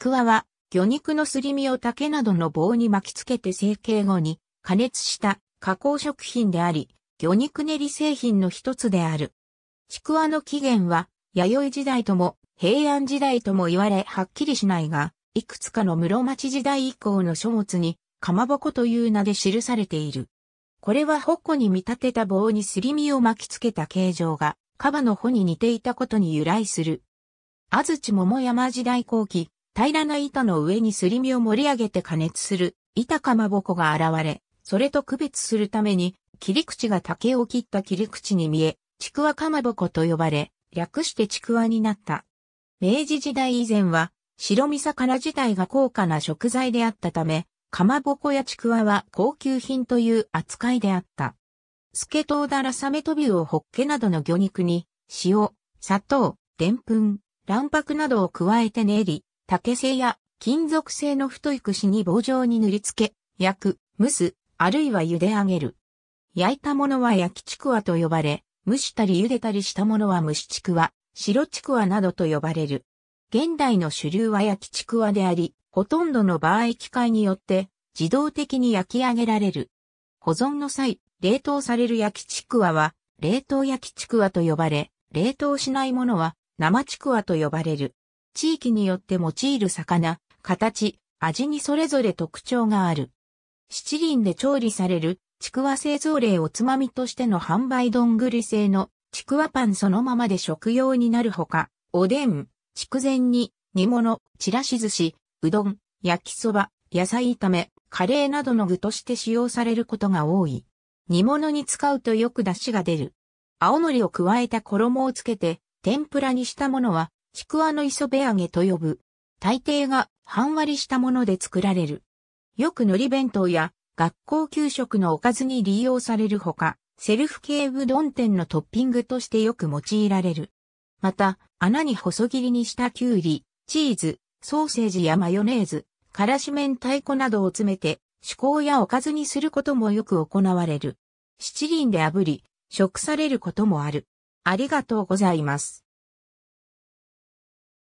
くわは、魚肉のすり身を竹などの棒に巻きつけて成形後に加熱した加工食品であり、魚肉練り製品の一つである。ちくわの起源は、弥生時代とも平安時代とも言われはっきりしないが、いくつかの室町時代以降の書物に、かまぼこという名で記されている。これは矛に見立てた棒にすり身を巻きつけた形状が、カバの穂に似ていたことに由来する。安土桃山時代後期、平らな板の上にすり身を盛り上げて加熱する板かまぼこが現れ、それと区別するために切り口が竹を切った切り口に見え、ちくわかまぼこと呼ばれ、略してちくわになった。明治時代以前は白身魚自体が高価な食材であったため、かまぼこやちくわは高級品という扱いであった。スケトウダラサメトビウオホッケなどの魚肉に、塩、砂糖、でんぷん、卵白などを加えて練り、竹製や金属製の太い串に棒状に塗りつけ、焼く、蒸す、あるいは茹で上げる。焼いたものは焼きちくわと呼ばれ、蒸したり茹でたりしたものは蒸しちくわ、白ちくわなどと呼ばれる。現代の主流は焼きちくわであり、ほとんどの場合機械によって自動的に焼き上げられる。保存の際、冷凍される焼きちくわは、冷凍焼きちくわと呼ばれ、冷凍しないものは生ちくわと呼ばれる。地域によって用いる魚、形、味にそれぞれ特徴がある。七輪で調理される、ちくわ製造例おつまみとしての販売どんぐり製の、ちくわパンそのままで食用になるほか、おでん、筑前煮、煮物、ちらし寿司、うどん、焼きそば、野菜炒め、カレーなどの具として使用されることが多い。煮物に使うとよく出汁が出る。青のりを加えた衣をつけて、天ぷらにしたものは、ちくわの磯辺揚げと呼ぶ。大抵が半割りしたもので作られる。よく海苔弁当や学校給食のおかずに利用されるほか、セルフ系うどん店のトッピングとしてよく用いられる。また、穴に細切りにしたきゅうり、チーズ、ソーセージやマヨネーズ、からし明太鼓などを詰めて、趣向やおかずにすることもよく行われる。七輪で炙り、食されることもある。ありがとうございます。